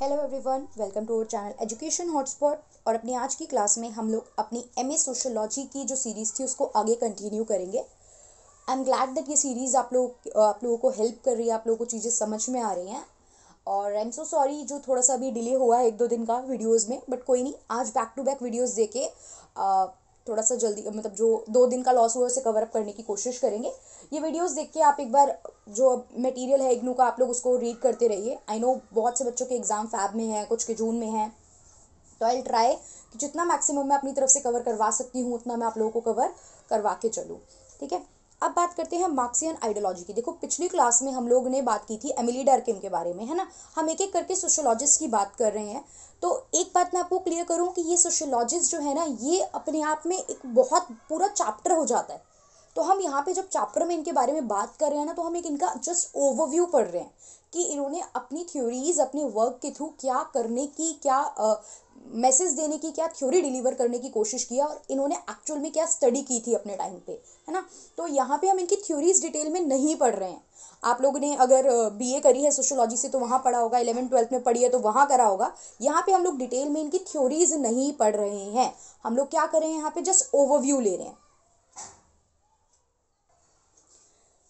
hello everyone welcome to our channel education hotspot और अपनी आज की क्लास में हम लोग अपनी एम ए सोशोलॉजी की जो सीरीज़ थी उसको आगे कंटिन्यू करेंगे आई एम ग्लैड दैट ये सीरीज़ आप लोग आप लोगों को हेल्प कर रही है आप लोगों को चीज़ें समझ में आ रही हैं और आई एम सो सॉरी जो थोड़ा सा अभी डिले हुआ है एक दो दिन का वीडियोज़ में बट कोई नहीं आज बैक टू बैक वीडियोज़ दे के थोड़ा सा जल्दी मतलब जो दो दिन का लॉस हुआ उसे कवर अप करने की कोशिश करेंगे ये वीडियोस देख के आप एक बार जो मटेरियल है इग्नू का आप लोग उसको रीड करते रहिए आई नो बहुत से बच्चों के एग्ज़ाम फैब में है कुछ के जून में है तो आई ट्राई कि जितना मैक्सिमम मैं अपनी तरफ से कवर करवा सकती हूँ उतना मैं आप लोगों को कवर करवा के चलूँ ठीक है अब बात करते हैं मार्क्सियन आइडियोलॉजी की देखो पिछली क्लास में हम लोग ने बात की थी एमिली डरकिन के बारे में है ना हम एक एक करके सोशोलॉजिस्ट की बात कर रहे हैं तो एक बात मैं आपको क्लियर करूँ कि ये सोशोलॉजिस्ट जो है ना ये अपने आप में एक बहुत पूरा चैप्टर हो जाता है तो हम यहाँ पे जब चैप्टर में इनके बारे में बात कर रहे हैं ना तो हम एक इनका जस्ट ओवरव्यू पढ़ रहे हैं कि इन्होंने अपनी थ्योरीज अपने वर्क के थ्रू क्या करने की क्या मैसेज देने की क्या थ्योरी डिलीवर करने की कोशिश किया और इन्होंने एक्चुअल में क्या स्टडी की थी अपने टाइम पे है ना तो यहाँ पे हम इनकी थ्योरीज डिटेल में नहीं पढ़ रहे हैं आप लोगों ने अगर बीए करी है सोशोलॉजी से तो वहाँ पढ़ा होगा इलेवन ट्वेल्थ में पढ़ी है तो वहाँ करा होगा यहाँ पे हम लोग डिटेल में इनकी थ्योरीज नहीं पढ़ रहे हैं हम लोग क्या कर रहे हैं यहाँ पे जस्ट ओवरव्यू ले रहे हैं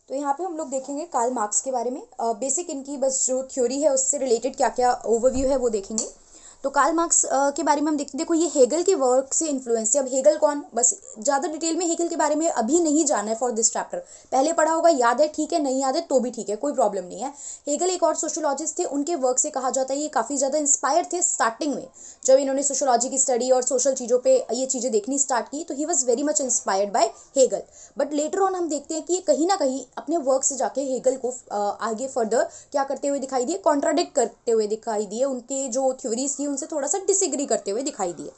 तो यहाँ पे हम लोग देखेंगे कार्ल मार्क्स के बारे में बेसिक इनकी बस जो थ्योरी है उससे रिलेटेड क्या क्या ओवरव्यू है वो देखेंगे तो कार्ल मार्क्स के बारे में हम देखते देखो ये हेगल के वर्क से इन्फ्लुएंस है अब हेगल कौन बस ज़्यादा डिटेल में हेगल के बारे में अभी नहीं जाना है फॉर दिस चैप्टर पहले पढ़ा होगा याद है ठीक है नहीं याद है तो भी ठीक है कोई प्रॉब्लम नहीं है हेगल एक और सोशोलॉजिस्ट थे उनके वर्क से कहा जाता है ये काफ़ी ज़्यादा इंस्पायर थे स्टार्टिंग में जब इन्होंने सोशोलॉजी की स्टडी और सोशल चीज़ों पर ये चीज़ें देखनी स्टार्ट की तो he was very much inspired by Hegel but later on हम देखते हैं कि ये कहीं ना कहीं अपने वर्क से जाके हेगल को आगे फर्दर क्या करते हुए दिखाई दिए कॉन्ट्राडिक्ट करते हुए दिखाई दिए उनके जो थ्योरीज थी उनसे थोड़ा सा डिसग्री करते हुए दिखाई दिए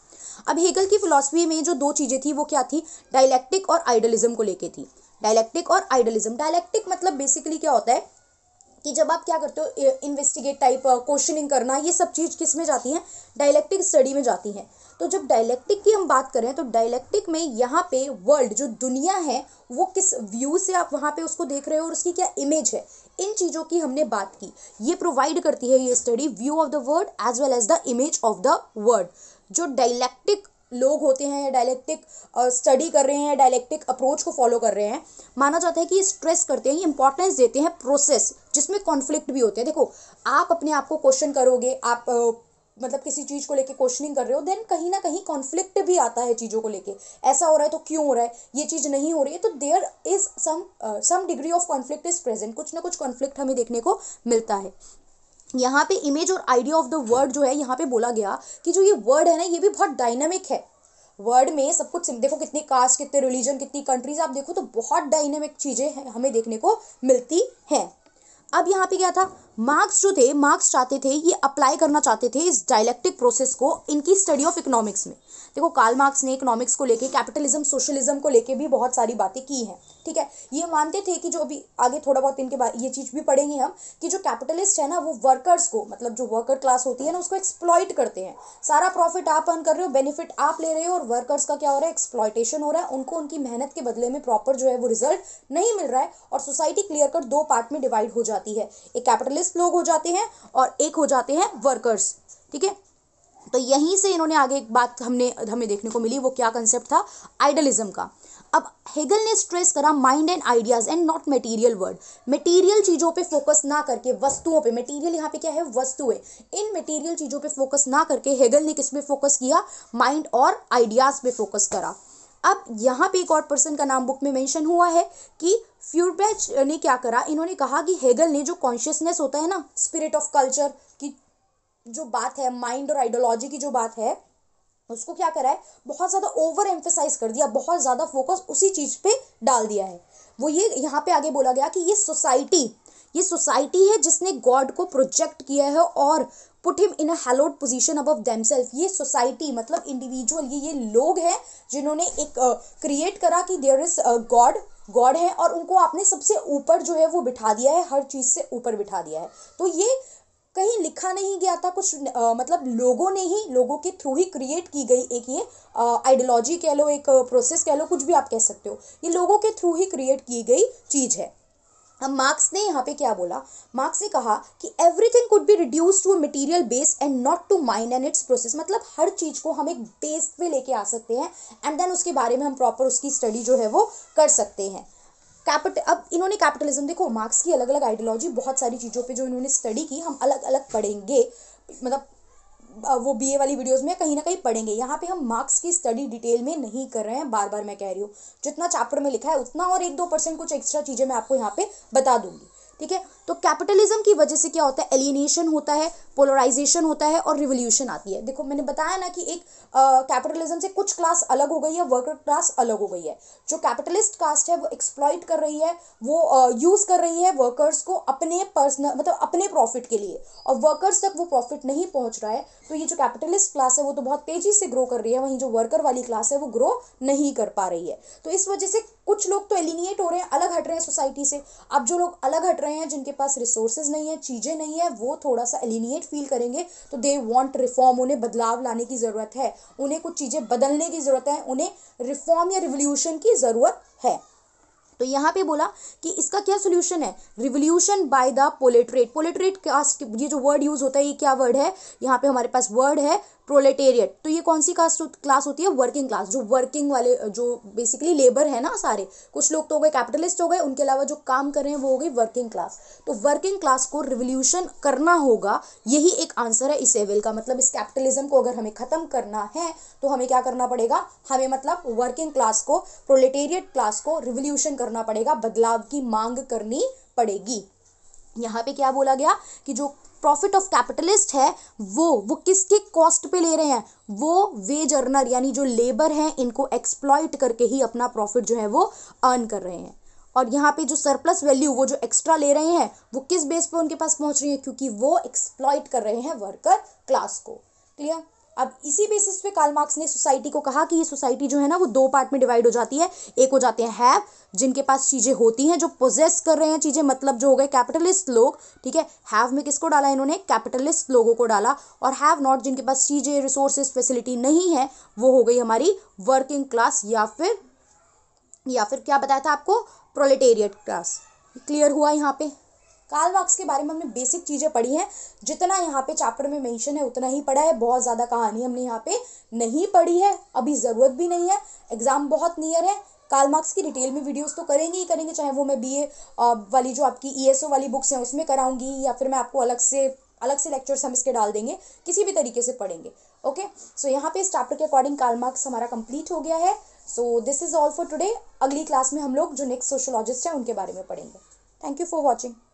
अब हेगल की फिलॉसफी में जो दो चीज़ें थी वो क्या थी डायलैक्टिक और आइडलिज्म को लेके थी डायलैक्टिक और आइडलिज्म डायलैक्टिक मतलब बेसिकली क्या होता है कि जब आप क्या करते हो इन्वेस्टिगेट टाइप क्वेश्चनिंग करना ये सब चीज़ किस में जाती है डायलैक्टिक स्टडी में जाती हैं तो जब डायलैक्टिक की हम बात करें तो डायलैक्टिक में यहाँ पे वर्ल्ड जो दुनिया है वो किस व्यू से आप वहाँ पे उसको देख रहे हो और उसकी क्या इमेज है इन चीज़ों की हमने बात की ये प्रोवाइड करती है ये study view of the world as well as the image of the world जो डायलैक्टिक लोग होते हैं डायलैक्टिक स्टडी कर रहे हैं डायलैक्टिक अप्रोच को फॉलो कर रहे हैं माना जाता है कि स्ट्रेस करते हैं इंपॉर्टेंस देते हैं प्रोसेस जिसमें कॉन्फ्लिक्ट भी होते हैं देखो आप अपने आप को क्वेश्चन करोगे आप मतलब किसी चीज को लेके क्वेश्चनिंग कर रहे हो देन कहीं ना कहीं कॉन्फ्लिक्ट भी आता है चीजों को लेके ऐसा हो रहा है तो क्यों हो रहा है ये चीज नहीं हो रही है तो there is some some degree of conflict is present कुछ ना कुछ कॉन्फ्लिक्ट हमें देखने को मिलता है यहाँ पे इमेज और आइडिया ऑफ द वर्ड जो है यहाँ पे बोला गया कि जो ये वर्ड है ना ये भी बहुत डायनेमिक है वर्ड में सब कुछ देखो कितनी कास्ट कितने रिलीजन कितनी कंट्रीज आप देखो तो बहुत डायनेमिक चीज़ें हमें देखने को मिलती हैं अब यहाँ पे क्या था मार्क्स जो थे मार्क्स चाहते थे ये अप्लाई करना चाहते थे इस डायलेक्टिक प्रोसेस को इनकी स्टडी ऑफ इकोनॉमिक्स में देखो कार्ल मार्क्स ने इकोनॉमिक्स को लेके कैपिटलिज्म सोशलिज्म को लेके भी बहुत सारी बातें की हैं ठीक है ये मानते थे कि जो अभी आगे थोड़ा बहुत इनके बाद ये चीज़ भी पढ़ेंगे हम कि जो कैपिटलिस्ट है ना वो वर्कर्स को मतलब जो वर्कर क्लास होती है ना उसको एक्सप्लॉइट करते हैं सारा प्रॉफिट आप अर्न कर रहे हो बेनिफिट आप ले रहे हो और वर्कर्स का क्या हो रहा है एक्सप्लॉयटेशन हो रहा है उनको उनकी मेहनत के बदले में प्रॉपर जो है वो रिजल्ट नहीं मिल रहा है और सोसाइटी क्लियर कट दो पार्ट में डिवाइड हो जाती है एक कैपिटलिस्ट लोग हो जाते हैं और एक हो जाते हैं वर्कर्स ठीक है तो यहीं से इन्होंने आगे एक बात हमने हमें देखने को मिली वो क्या कंसेप्ट था आइडलिज्म का अब हेगल ने स्ट्रेस करा mind and ideas and not material world material चीज़ों पे फोकस ना करके वस्तुओं पे मटेरियल यहाँ पे क्या है वस्तु है इन मटेरियल चीज़ों पे फोकस ना करके हेगल ने किस पे फोकस किया माइंड और आइडियाज़ पे फोकस करा अब यहाँ पे एक और पर्सन का नाम बुक में मेंशन हुआ है कि फ्यूरबैच ने क्या करा इन्होंने कहा कि हेगल ने जो कॉन्शियसनेस होता है ना स्पिरिट ऑफ कल्चर की जो बात है माइंड और आइडियोलॉजी की जो बात है उसको क्या करा है बहुत ज़्यादा ओवर एम्फेसाइज कर दिया बहुत ज़्यादा फोकस उसी चीज़ पे डाल दिया है वो ये यहाँ पे आगे बोला गया कि ये सोसाइटी ये सोसाइटी है जिसने गॉड को प्रोजेक्ट किया है और put him in a haloed position above self ये सोसाइटी मतलब इंडिविजुअल ये ये लोग हैं जिन्होंने एक क्रिएट uh, करा कि देयर इज़ गॉड गॉड है और उनको आपने सबसे ऊपर जो है वो बिठा दिया है हर चीज़ से ऊपर बिठा दिया है तो ये कहीं लिखा नहीं गया था कुछ आ, मतलब लोगों ने ही लोगों के थ्रू ही क्रिएट की गई एक ये आइडियोलॉजी कह लो एक प्रोसेस कह लो कुछ भी आप कह सकते हो ये लोगों के थ्रू ही क्रिएट की गई चीज़ है अब मार्क्स ने यहाँ पे क्या बोला मार्क्स ने कहा कि everything could be reduce to material base and not to mind and its process मतलब हर चीज़ को हम एक बेस पे लेके आ सकते हैं एंड देन उसके बारे में हम प्रॉपर उसकी स्टडी जो है वो कर सकते हैं कैपिट अब इन्होंने कैपिटलिज्म देखो मार्क्स की अलग अलग आइडियोलॉजी बहुत सारी चीज़ों पे जो इन्होंने स्टडी की हम अलग अलग पढ़ेंगे मतलब वो बीए वाली वीडियोस में कहीं ना कहीं पढ़ेंगे यहाँ पे हम मार्क्स की स्टडी डिटेल में नहीं कर रहे हैं बार बार मैं कह रही हूँ जितना चैप्टर में लिखा है उतना और एक दो परसेंट कुछ एक्स्ट्रा चीज़ें मैं आपको यहाँ पे बता दूंगी ठीक है तो कैपिटलिज्म की वजह से क्या होता है एलिनेशन होता है पोलराइजेशन होता है और रिवोल्यूशन आती है देखो मैंने बताया ना कि एक कैपिटलिज्म से कुछ क्लास अलग हो गई है वर्कर क्लास अलग हो गई है जो कैपिटलिस्ट कास्ट है वो एक्सप्लॉइट कर रही है वो यूज़ uh, कर रही है वर्कर्स को अपने पर्सनल मतलब अपने प्रॉफिट के लिए और वर्कर्स तक वो प्रॉफिट नहीं पहुंच रहा है तो ये जो कैपिटलिस्ट क्लास है वो तो बहुत तेज़ी से ग्रो कर रही है वहीं जो वर्कर वाली क्लास है वो ग्रो नहीं कर पा रही है तो इस वजह से कुछ लोग तो एलिनिएट हो रहे हैं अलग हट रहे हैं सोसाइटी से अब जो लोग अलग हट रहे हैं जिनके पास रिसोर्सेज नहीं है चीज़ें नहीं है वो थोड़ा सा एलिनिएट फील करेंगे तो दे वॉन्ट रिफॉर्म उन्हें बदलाव लाने की ज़रूरत है उन्हें कुछ चीज़ें बदलने की ज़रूरत है उन्हें रिफॉर्म या रिवोल्यूशन की ज़रूरत है तो यहाँ पे बोला कि इसका क्या सोल्यूशन है revolution by the proletariat proletariat caste ये जो वर्ड यूज होता है ये क्या वर्ड है यहाँ पे हमारे पास वर्ड है प्रोलेटेरियट तो ये कौन सी कास्ट क्लास होती है वर्किंग क्लास जो वर्किंग वाले जो बेसिकली लेबर है ना सारे कुछ लोग तो हो गए कैपिटलिस्ट हो गए उनके अलावा जो काम कर रहे हैं वो हो गई वर्किंग क्लास तो वर्किंग क्लास को रिवोल्यूशन करना होगा यही एक आंसर है इस एवेल का मतलब इस कैपिटलिज्म को अगर हमें खत्म करना है तो हमें क्या करना पड़ेगा हमें मतलब वर्किंग क्लास को प्रोलेटेरियट क्लास को रिवोल्यूशन करना पड़ेगा बदलाव की मांग करनी पड़ेगी यहाँ पे क्या बोला गया कि जो प्रॉफिट ऑफ कैपिटलिस्ट है वो वो किसके कॉस्ट पे ले रहे हैं वो वेज अर्नर यानी जो लेबर हैं इनको एक्सप्लॉइट करके ही अपना प्रॉफिट जो है वो अर्न कर रहे हैं और यहाँ पे जो सरप्लस वैल्यू वो जो एक्स्ट्रा ले रहे हैं वो किस बेस पे उनके पास पहुँच रही है क्योंकि वो एक्सप्लॉइट कर रहे हैं वर्कर क्लास को क्लियर अब इसी बेसिस पे कार्ल मार्क्स ने सोसाइटी को कहा कि ये सोसाइटी जो है ना वो दो पार्ट में डिवाइड हो जाती है एक हो जाते हैं हैव जिनके पास चीज़ें होती हैं जो पोजेस कर रहे हैं चीज़ें मतलब जो हो गए कैपिटलिस्ट लोग ठीक है हैव में किसको डाला इन्होंने कैपिटलिस्ट लोगों को डाला और हैव नॉट जिनके पास चीज़ें रिसोर्सेज फैसिलिटी नहीं है वो हो गई हमारी वर्किंग क्लास या फिर या फिर क्या बताया था आपको प्रोलेटेरियट क्लास क्लियर हुआ यहाँ पे कार्ल मार्क्स के बारे में हमने बेसिक चीज़ें पढ़ी हैं जितना यहाँ पे चैप्टर में मेंशन है उतना ही पढ़ा है बहुत ज़्यादा कहानी हमने यहाँ पे नहीं पढ़ी है अभी ज़रूरत भी नहीं है एग्ज़ाम बहुत नियर है कार्ल मार्क्स की डिटेल में वीडियोस तो करेंगे ही करेंगे चाहे वो मैं बीए वाली जो आपकी ई e वाली बुक्स हैं उसमें कराऊंगी या फिर मैं आपको अलग से अलग से लेक्चर्स हम इसके डाल देंगे किसी भी तरीके से पढ़ेंगे ओके सो so, यहाँ पे इस चैप्टर के अकॉर्डिंग कार्ल मार्क्स हमारा कंप्लीट हो गया है so this is all for today अगली क्लास में हम लोग जो नेक्स्ट सोशोलॉजिस्ट हैं उनके बारे में पढ़ेंगे थैंक यू फॉर वॉचिंग